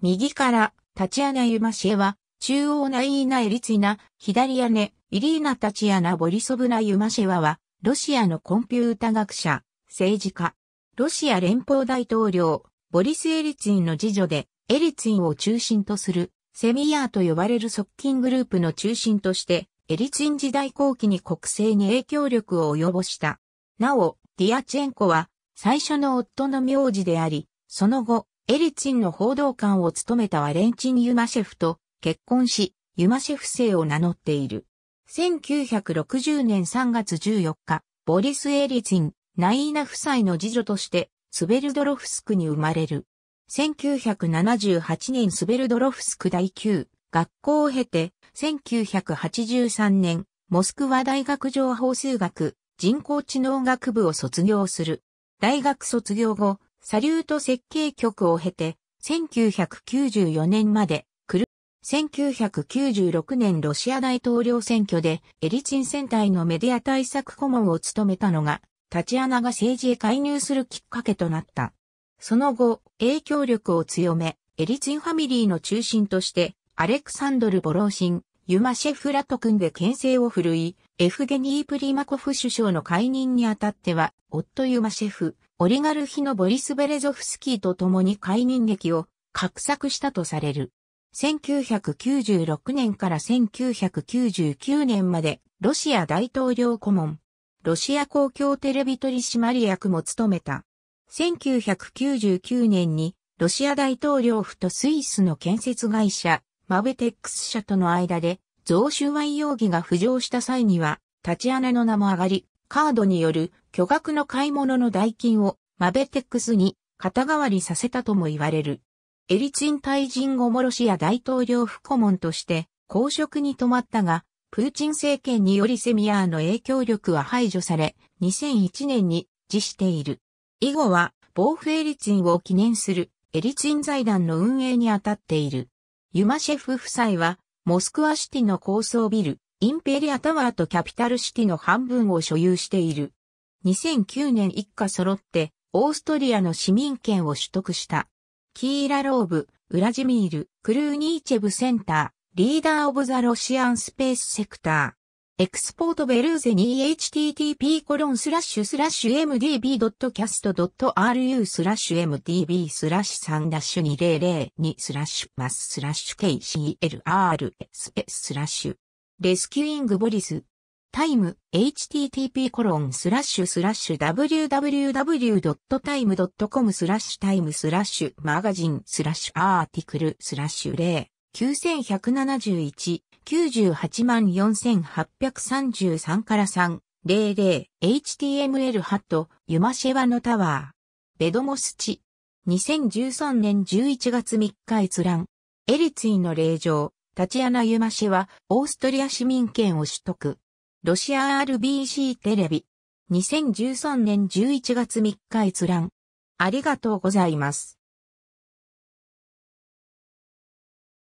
右から、タチアナ・ユマシエは、中央ナイーナ・エリツィナ、左屋根、イリーナ・タチアナ・ボリソブナ・ユマシェワは、ロシアのコンピュータ学者、政治家、ロシア連邦大統領、ボリス・エリツィンの次女で、エリツィンを中心とする、セミヤーと呼ばれる側近グループの中心として、エリツィン時代後期に国政に影響力を及ぼした。なお、ディアチェンコは、最初の夫の名字であり、その後、エリツィンの報道官を務めたワレンチン・ユマシェフと結婚し、ユマシェフ姓を名乗っている。1960年3月14日、ボリス・エリツィン、ナイーナ夫妻の次女として、スベルドロフスクに生まれる。1978年スベルドロフスク第9学校を経て、1983年、モスクワ大学情報数学人工知能学部を卒業する。大学卒業後、サリュート設計局を経て、1994年まで、クル、1996年ロシア大統領選挙で、エリチン戦隊のメディア対策顧問を務めたのが、タチアナが政治へ介入するきっかけとなった。その後、影響力を強め、エリツィンファミリーの中心として、アレクサンドル・ボローシン、ユマシェフラと組んで牽制を振るい、エフゲニー・プリマコフ首相の解任にあたっては、夫ユマシェフ、オリガルヒのボリス・ベレゾフスキーと共に解任劇を画策したとされる。1996年から1999年まで、ロシア大統領顧問、ロシア公共テレビ取締役も務めた。1999年に、ロシア大統領府とスイスの建設会社、マベテックス社との間で、贈収賄容疑が浮上した際には、立ち穴の名も上がり、カードによる巨額の買い物の代金をマベテックスに肩代わりさせたとも言われる。エリツィン退陣後もロシア大統領府顧問として公職に止まったが、プーチン政権によりセミアーの影響力は排除され、2001年に辞している。以後は、防府エリツィンを記念するエリツィン財団の運営に当たっている。ユマシェフ夫妻はモスクワシティの高層ビル、インペリアタワーとキャピタルシティの半分を所有している。2009年一家揃って、オーストリアの市民権を取得した。キーラローブ、ウラジミール、クルーニーチェブセンター、リーダーオブザロシアンスペースセクター。エクスポートベルーゼに http コロンスラッシュスラッシュ mdb.cast.ru スラッシュ mdb スラッシュ3ダッシュ2002スラッシュマススラッシュ kclrss スラッシュレスキューイングボリスタイム http コロンスラッシュスラッシュ www.time.com スラッシュタイムスラッシュマガジンスラッシュアーティクルスラッシュ0 9171 98万4833から 300HTML ハット、ユマシェワのタワー。ベドモスチ。2013年11月3日閲覧。エリツィの霊場、タチアナ・ユマシェワ、オーストリア市民権を取得。ロシア RBC テレビ。2013年11月3日閲覧。ありがとうございます。